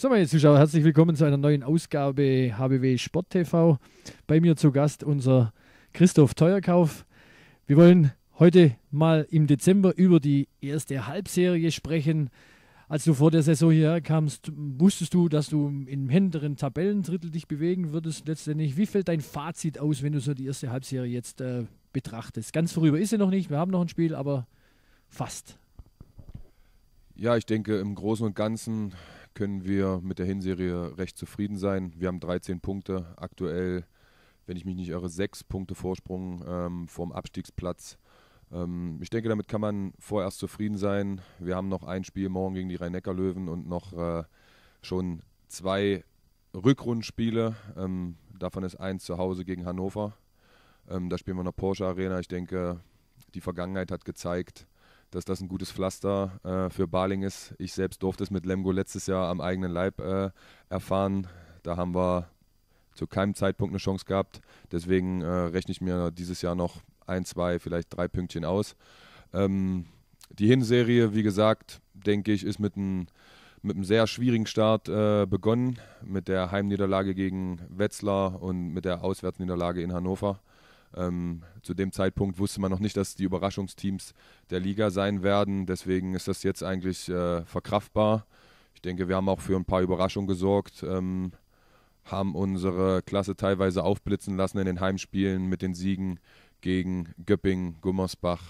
So, meine Zuschauer, herzlich willkommen zu einer neuen Ausgabe HBW Sport TV. Bei mir zu Gast unser Christoph Teuerkauf. Wir wollen heute mal im Dezember über die erste Halbserie sprechen. Als du vor der Saison hierher kamst, wusstest du, dass du im hinteren Tabellendrittel dich bewegen würdest letztendlich. Wie fällt dein Fazit aus, wenn du so die erste Halbserie jetzt äh, betrachtest? Ganz vorüber ist sie noch nicht, wir haben noch ein Spiel, aber fast. Ja, ich denke, im Großen und Ganzen können wir mit der Hinserie recht zufrieden sein. Wir haben 13 Punkte, aktuell, wenn ich mich nicht irre, 6 Punkte Vorsprung ähm, vom Abstiegsplatz. Ähm, ich denke, damit kann man vorerst zufrieden sein. Wir haben noch ein Spiel morgen gegen die Rhein-Neckar-Löwen und noch äh, schon zwei Rückrundspiele. Ähm, davon ist eins zu Hause gegen Hannover. Ähm, da spielen wir in der Porsche Arena. Ich denke, die Vergangenheit hat gezeigt, dass das ein gutes Pflaster äh, für Baling ist. Ich selbst durfte es mit Lemgo letztes Jahr am eigenen Leib äh, erfahren. Da haben wir zu keinem Zeitpunkt eine Chance gehabt. Deswegen äh, rechne ich mir dieses Jahr noch ein, zwei, vielleicht drei Pünktchen aus. Ähm, die Hinserie, wie gesagt, denke ich, ist mit einem mit einem sehr schwierigen Start äh, begonnen, mit der Heimniederlage gegen Wetzlar und mit der Auswärtsniederlage in Hannover. Ähm, zu dem Zeitpunkt wusste man noch nicht, dass die Überraschungsteams der Liga sein werden. Deswegen ist das jetzt eigentlich äh, verkraftbar. Ich denke, wir haben auch für ein paar Überraschungen gesorgt, ähm, haben unsere Klasse teilweise aufblitzen lassen in den Heimspielen mit den Siegen gegen Göpping, Gummersbach,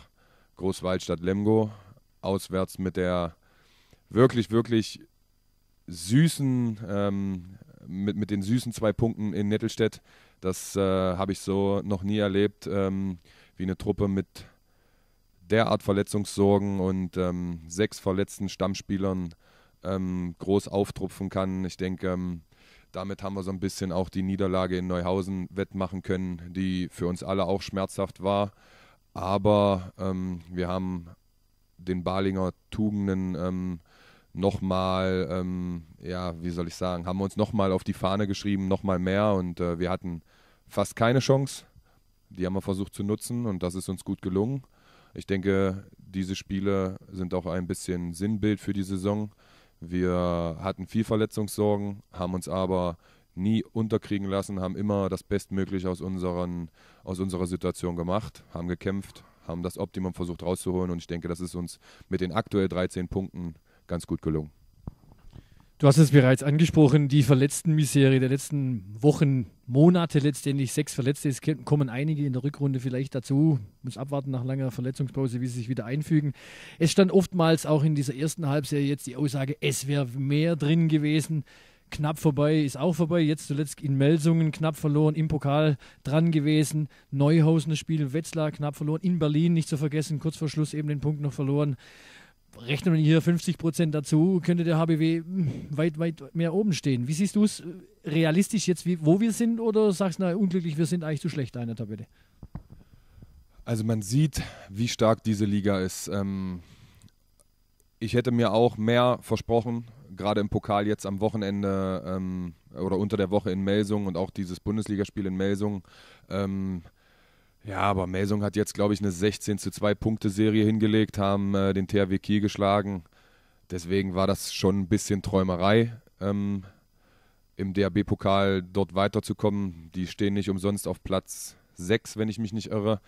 Großwaldstadt, Lemgo. Auswärts mit der wirklich, wirklich süßen, ähm, mit, mit den süßen zwei Punkten in Nettelstedt das äh, habe ich so noch nie erlebt, ähm, wie eine Truppe mit derart Verletzungssorgen und ähm, sechs verletzten Stammspielern ähm, groß auftrupfen kann. Ich denke, ähm, damit haben wir so ein bisschen auch die Niederlage in Neuhausen wettmachen können, die für uns alle auch schmerzhaft war. Aber ähm, wir haben den Balinger Tugenden ähm, nochmal, ähm, ja, wie soll ich sagen, haben wir uns nochmal auf die Fahne geschrieben, nochmal mehr und äh, wir hatten fast keine Chance. Die haben wir versucht zu nutzen und das ist uns gut gelungen. Ich denke, diese Spiele sind auch ein bisschen Sinnbild für die Saison. Wir hatten viel Verletzungssorgen, haben uns aber nie unterkriegen lassen, haben immer das Bestmögliche aus, unseren, aus unserer Situation gemacht, haben gekämpft, haben das Optimum versucht rauszuholen und ich denke, das ist uns mit den aktuell 13 Punkten ganz gut gelungen. Du hast es bereits angesprochen, die verletzten Verletztenmisere der letzten Wochen, Monate letztendlich, sechs Verletzte. Es kommen einige in der Rückrunde vielleicht dazu. Muss abwarten nach langer Verletzungspause, wie sie sich wieder einfügen. Es stand oftmals auch in dieser ersten Halbserie jetzt die Aussage, es wäre mehr drin gewesen. Knapp vorbei ist auch vorbei. Jetzt zuletzt in Melsungen knapp verloren, im Pokal dran gewesen. Neuhausen das Spiel in Wetzlar knapp verloren, in Berlin nicht zu vergessen, kurz vor Schluss eben den Punkt noch verloren rechnen wir hier 50 Prozent dazu, könnte der HBW weit, weit mehr oben stehen. Wie siehst du es äh, realistisch jetzt, wie, wo wir sind, oder sagst du, na, unglücklich, wir sind eigentlich zu schlecht da in der Tabelle? Also man sieht, wie stark diese Liga ist. Ähm ich hätte mir auch mehr versprochen, gerade im Pokal jetzt am Wochenende ähm, oder unter der Woche in Melsung und auch dieses Bundesligaspiel in Melsung. Ähm, ja, aber Melsung hat jetzt, glaube ich, eine 16 zu 2 Punkte-Serie hingelegt, haben äh, den THW Kiel geschlagen. Deswegen war das schon ein bisschen Träumerei, ähm, im DAB-Pokal dort weiterzukommen. Die stehen nicht umsonst auf Platz 6, wenn ich mich nicht irre.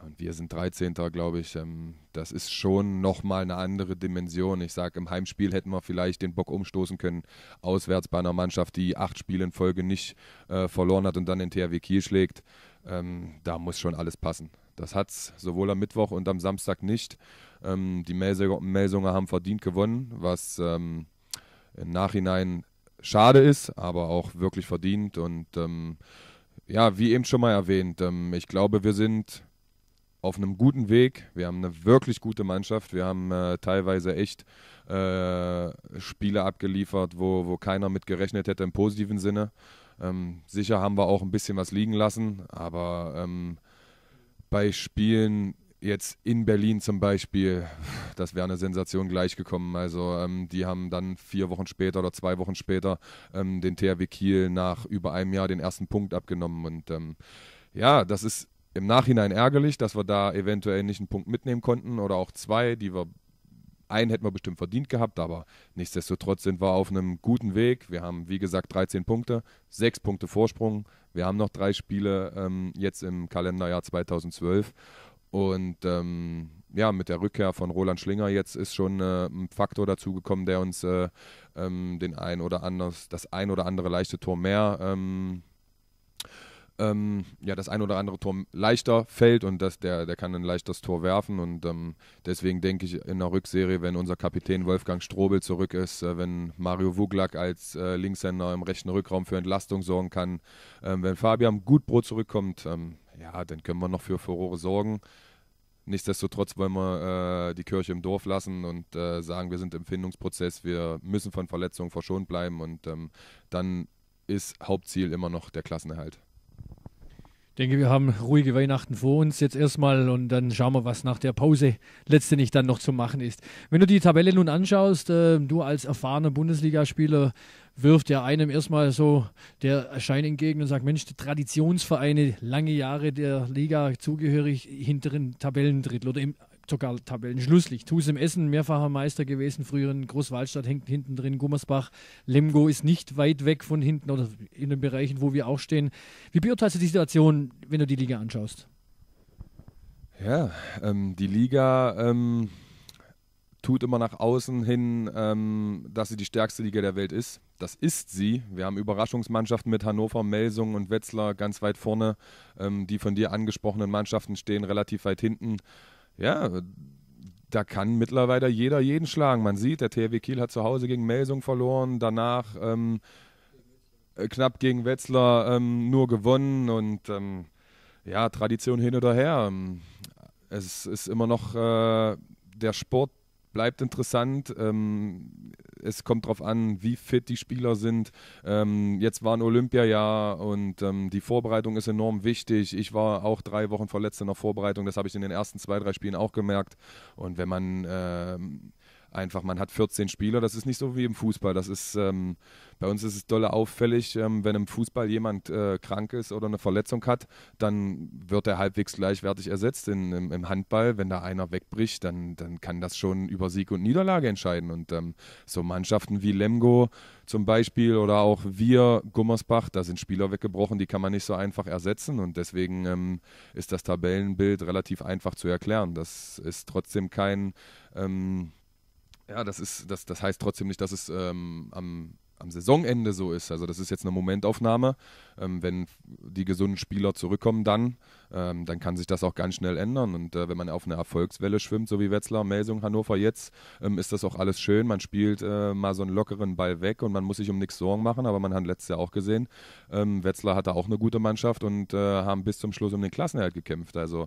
Und wir sind 13. glaube ich. Ähm, das ist schon nochmal eine andere Dimension. Ich sage, im Heimspiel hätten wir vielleicht den Bock umstoßen können. Auswärts bei einer Mannschaft, die acht Spiele in Folge nicht äh, verloren hat und dann den THW Kiel schlägt ähm, da muss schon alles passen. Das hat es sowohl am Mittwoch und am Samstag nicht. Ähm, die Melsunger haben verdient gewonnen, was ähm, im Nachhinein schade ist, aber auch wirklich verdient. Und ähm, ja, wie eben schon mal erwähnt, ähm, ich glaube, wir sind auf einem guten Weg. Wir haben eine wirklich gute Mannschaft. Wir haben äh, teilweise echt äh, Spiele abgeliefert, wo, wo keiner mit gerechnet hätte im positiven Sinne. Ähm, sicher haben wir auch ein bisschen was liegen lassen, aber ähm, bei Spielen jetzt in Berlin zum Beispiel, das wäre eine Sensation gleichgekommen. Also ähm, die haben dann vier Wochen später oder zwei Wochen später ähm, den THW Kiel nach über einem Jahr den ersten Punkt abgenommen. Und ähm, ja, das ist im Nachhinein ärgerlich, dass wir da eventuell nicht einen Punkt mitnehmen konnten oder auch zwei, die wir einen hätten wir bestimmt verdient gehabt, aber nichtsdestotrotz sind wir auf einem guten Weg. Wir haben, wie gesagt, 13 Punkte, 6 Punkte Vorsprung. Wir haben noch drei Spiele ähm, jetzt im Kalenderjahr 2012. Und ähm, ja, mit der Rückkehr von Roland Schlinger jetzt ist schon äh, ein Faktor dazugekommen, der uns äh, ähm, den ein oder anders, das ein oder andere leichte Tor mehr ähm, ähm, ja, das ein oder andere Tor leichter fällt und dass der, der kann ein leichtes Tor werfen. Und ähm, deswegen denke ich in der Rückserie, wenn unser Kapitän Wolfgang Strobel zurück ist, äh, wenn Mario Wuglak als äh, Linkshänder im rechten Rückraum für Entlastung sorgen kann, äh, wenn Fabian Gutbrot zurückkommt, ähm, ja, dann können wir noch für Furore sorgen. Nichtsdestotrotz wollen wir äh, die Kirche im Dorf lassen und äh, sagen, wir sind im Findungsprozess, wir müssen von Verletzungen verschont bleiben und ähm, dann ist Hauptziel immer noch der Klassenerhalt denke, wir haben ruhige Weihnachten vor uns jetzt erstmal und dann schauen wir, was nach der Pause letztendlich dann noch zu machen ist. Wenn du die Tabelle nun anschaust, äh, du als erfahrener Bundesligaspieler wirft ja einem erstmal so der Schein entgegen und sagt, Mensch, die Traditionsvereine, lange Jahre der Liga zugehörig, hinteren Tabellendrittel oder im sogar tabellenschlusslich. im Essen, mehrfacher Meister gewesen, früher in Großwaldstadt hängt hinten drin, Gummersbach, Lemgo ist nicht weit weg von hinten oder in den Bereichen, wo wir auch stehen. Wie beurteilst du die Situation, wenn du die Liga anschaust? Ja, ähm, die Liga ähm, tut immer nach außen hin, ähm, dass sie die stärkste Liga der Welt ist. Das ist sie. Wir haben Überraschungsmannschaften mit Hannover, Melsungen und Wetzlar ganz weit vorne. die von dir angesprochenen Mannschaften stehen relativ weit hinten ja, da kann mittlerweile jeder jeden schlagen. Man sieht, der THW Kiel hat zu Hause gegen Melsung verloren, danach ähm, äh, knapp gegen Wetzlar ähm, nur gewonnen und ähm, ja, Tradition hin oder her. Ähm, es ist immer noch äh, der Sport, bleibt interessant. Ähm, es kommt darauf an, wie fit die Spieler sind. Ähm, jetzt war ein Olympiajahr und ähm, die Vorbereitung ist enorm wichtig. Ich war auch drei Wochen verletzt in der Vorbereitung. Das habe ich in den ersten zwei, drei Spielen auch gemerkt. Und wenn man ähm, einfach. Man hat 14 Spieler, das ist nicht so wie im Fußball. Das ist, ähm, bei uns ist es dolle auffällig, ähm, wenn im Fußball jemand äh, krank ist oder eine Verletzung hat, dann wird er halbwegs gleichwertig ersetzt. In, im, im, Handball, wenn da einer wegbricht, dann, dann kann das schon über Sieg und Niederlage entscheiden. Und ähm, so Mannschaften wie Lemgo zum Beispiel oder auch wir, Gummersbach, da sind Spieler weggebrochen, die kann man nicht so einfach ersetzen. Und deswegen ähm, ist das Tabellenbild relativ einfach zu erklären. Das ist trotzdem kein ähm, ja, das ist, das, das heißt trotzdem nicht, dass es ähm, am, am Saisonende so ist. Also das ist jetzt eine Momentaufnahme. Ähm, wenn die gesunden Spieler zurückkommen, dann, ähm, dann kann sich das auch ganz schnell ändern. Und äh, wenn man auf einer Erfolgswelle schwimmt, so wie Wetzlar, Melsung, Hannover jetzt, ähm, ist das auch alles schön. Man spielt äh, mal so einen lockeren Ball weg und man muss sich um nichts Sorgen machen. Aber man hat letztes Jahr auch gesehen, ähm, Wetzlar hatte auch eine gute Mannschaft und äh, haben bis zum Schluss um den Klassenerhalt gekämpft. Also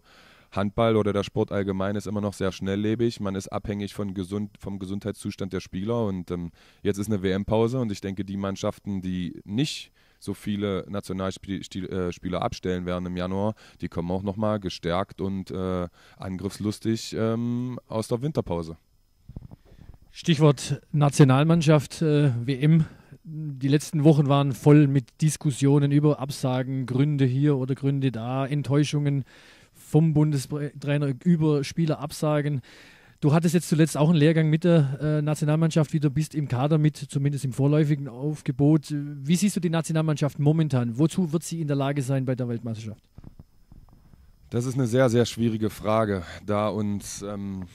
Handball oder der Sport allgemein ist immer noch sehr schnelllebig. Man ist abhängig von gesund, vom Gesundheitszustand der Spieler. Und ähm, jetzt ist eine WM-Pause und ich denke, die Mannschaften, die nicht so viele Nationalspieler äh, abstellen werden im Januar, die kommen auch nochmal gestärkt und äh, angriffslustig ähm, aus der Winterpause. Stichwort Nationalmannschaft, äh, WM. Die letzten Wochen waren voll mit Diskussionen über Absagen, Gründe hier oder Gründe da, Enttäuschungen, vom Bundestrainer über Spieler absagen. Du hattest jetzt zuletzt auch einen Lehrgang mit der äh, Nationalmannschaft du bist im Kader mit, zumindest im vorläufigen Aufgebot. Wie siehst du die Nationalmannschaft momentan? Wozu wird sie in der Lage sein bei der Weltmeisterschaft? Das ist eine sehr, sehr schwierige Frage, da uns ähm,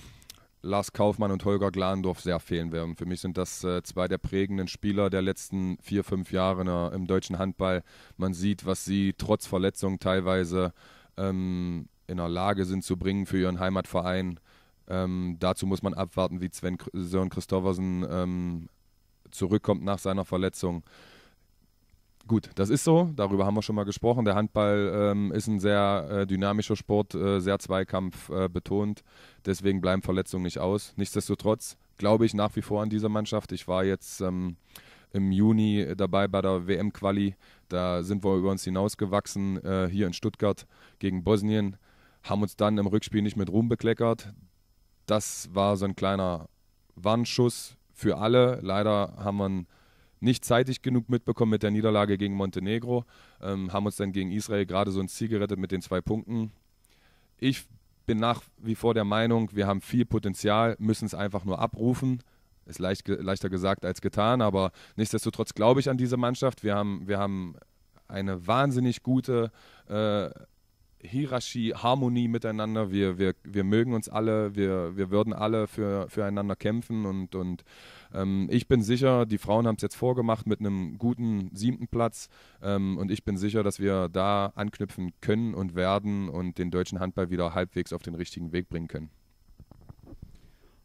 Lars Kaufmann und Holger Glandorf sehr fehlen werden. Für mich sind das äh, zwei der prägenden Spieler der letzten vier, fünf Jahre ne, im deutschen Handball. Man sieht, was sie trotz Verletzung teilweise ähm, in der Lage sind zu bringen für ihren Heimatverein. Ähm, dazu muss man abwarten, wie Sven Sören Christoffersen ähm, zurückkommt nach seiner Verletzung. Gut, das ist so, darüber haben wir schon mal gesprochen. Der Handball ähm, ist ein sehr äh, dynamischer Sport, äh, sehr Zweikampf äh, betont. Deswegen bleiben Verletzungen nicht aus. Nichtsdestotrotz glaube ich nach wie vor an dieser Mannschaft. Ich war jetzt ähm, im Juni dabei bei der WM-Quali. Da sind wir über uns hinausgewachsen, äh, hier in Stuttgart gegen Bosnien haben uns dann im Rückspiel nicht mit Ruhm bekleckert. Das war so ein kleiner Warnschuss für alle. Leider haben wir nicht zeitig genug mitbekommen mit der Niederlage gegen Montenegro, ähm, haben uns dann gegen Israel gerade so ein Ziel gerettet mit den zwei Punkten. Ich bin nach wie vor der Meinung, wir haben viel Potenzial, müssen es einfach nur abrufen. Ist leicht, leichter gesagt als getan, aber nichtsdestotrotz glaube ich an diese Mannschaft. Wir haben, wir haben eine wahnsinnig gute äh, Hierarchie, Harmonie miteinander. Wir, wir, wir mögen uns alle, wir, wir würden alle für, füreinander kämpfen. Und, und ähm, ich bin sicher, die Frauen haben es jetzt vorgemacht mit einem guten siebten Platz. Ähm, und ich bin sicher, dass wir da anknüpfen können und werden und den deutschen Handball wieder halbwegs auf den richtigen Weg bringen können.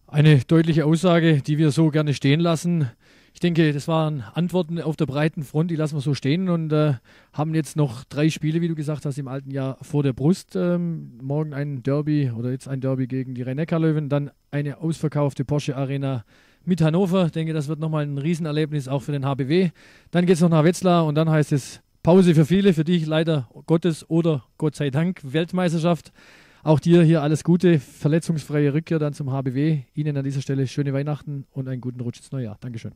Eine deutliche Aussage, die wir so gerne stehen lassen ich denke, das waren Antworten auf der breiten Front, die lassen wir so stehen und äh, haben jetzt noch drei Spiele, wie du gesagt hast, im alten Jahr vor der Brust. Ähm, morgen ein Derby oder jetzt ein Derby gegen die rhein löwen dann eine ausverkaufte Porsche Arena mit Hannover. Ich denke, das wird nochmal ein Riesenerlebnis auch für den HBW. Dann geht es noch nach Wetzlar und dann heißt es Pause für viele, für dich leider Gottes oder Gott sei Dank Weltmeisterschaft. Auch dir hier alles Gute, verletzungsfreie Rückkehr dann zum HBW. Ihnen an dieser Stelle schöne Weihnachten und einen guten Rutsch ins neue Jahr. Dankeschön.